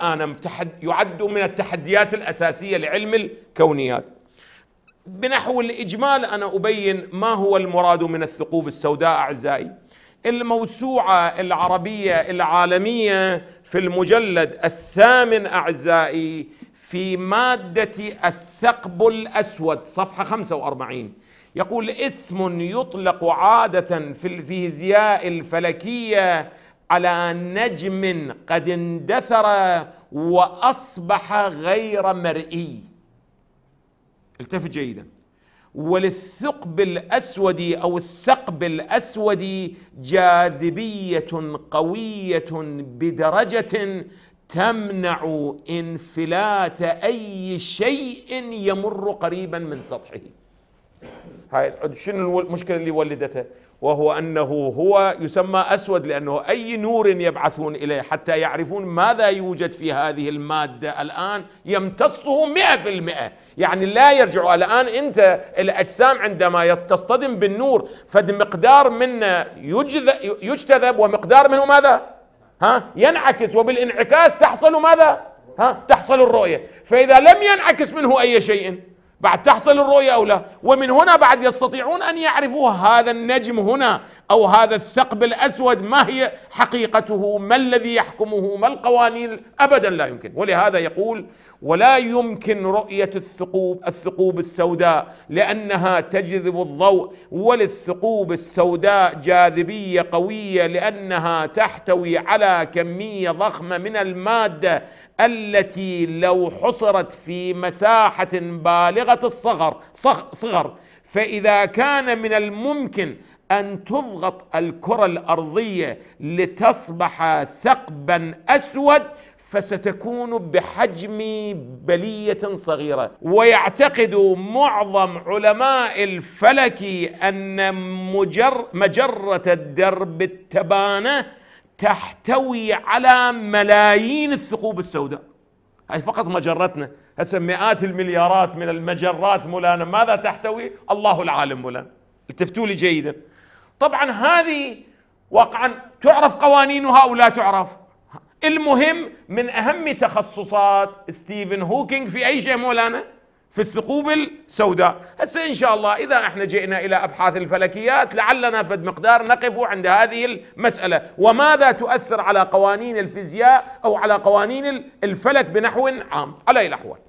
أنا يعد من التحديات الأساسية لعلم الكونيات بنحو الإجمال أنا أبين ما هو المراد من الثقوب السوداء أعزائي الموسوعة العربية العالمية في المجلد الثامن أعزائي في مادة الثقب الأسود صفحة 45 يقول اسم يطلق عادة في الفيزياء الفلكية على نجم قد اندثر واصبح غير مرئي التفت جيدا وللثقب الاسود او الثقب الاسود جاذبيه قويه بدرجه تمنع انفلات اي شيء يمر قريبا من سطحه هاي شنو المشكله اللي ولدته وهو انه هو يسمى اسود لانه اي نور يبعثون اليه حتى يعرفون ماذا يوجد في هذه الماده الان يمتصه 100% يعني لا يرجع الان انت الاجسام عندما تصطدم بالنور فد مقدار منه يجتذب ومقدار منه ماذا؟ ها ينعكس وبالانعكاس تحصل ماذا؟ ها تحصل الرؤيه فاذا لم ينعكس منه اي شيء بعد تحصل الرؤية أو لا ومن هنا بعد يستطيعون أن يعرفوا هذا النجم هنا أو هذا الثقب الأسود ما هي حقيقته ما الذي يحكمه ما القوانين أبدا لا يمكن ولهذا يقول ولا يمكن رؤية الثقوب الثقوب السوداء لأنها تجذب الضوء وللثقوب السوداء جاذبية قوية لأنها تحتوي على كمية ضخمة من المادة التي لو حصرت في مساحة بالغة صيغة الصغر صغر فإذا كان من الممكن أن تضغط الكرة الأرضية لتصبح ثقبا أسود فستكون بحجم بليه صغيره ويعتقد معظم علماء الفلك ان مجر مجره الدرب التبانه تحتوي على ملايين الثقوب السوداء هاي فقط مجرتنا هسه مئات المليارات من المجرات مولانا ماذا تحتوي الله العالم مولانا التفتوا لي جيدا طبعا هذه واقعا تعرف قوانينها او لا تعرف المهم من اهم تخصصات ستيفن هوكينج في اي شيء مولانا في الثقوب السوداء هسه إن شاء الله إذا إحنا جئنا إلى أبحاث الفلكيات لعلنا فد مقدار نقف عند هذه المسألة وماذا تؤثر على قوانين الفيزياء أو على قوانين الفلك بنحو عام على الأحوال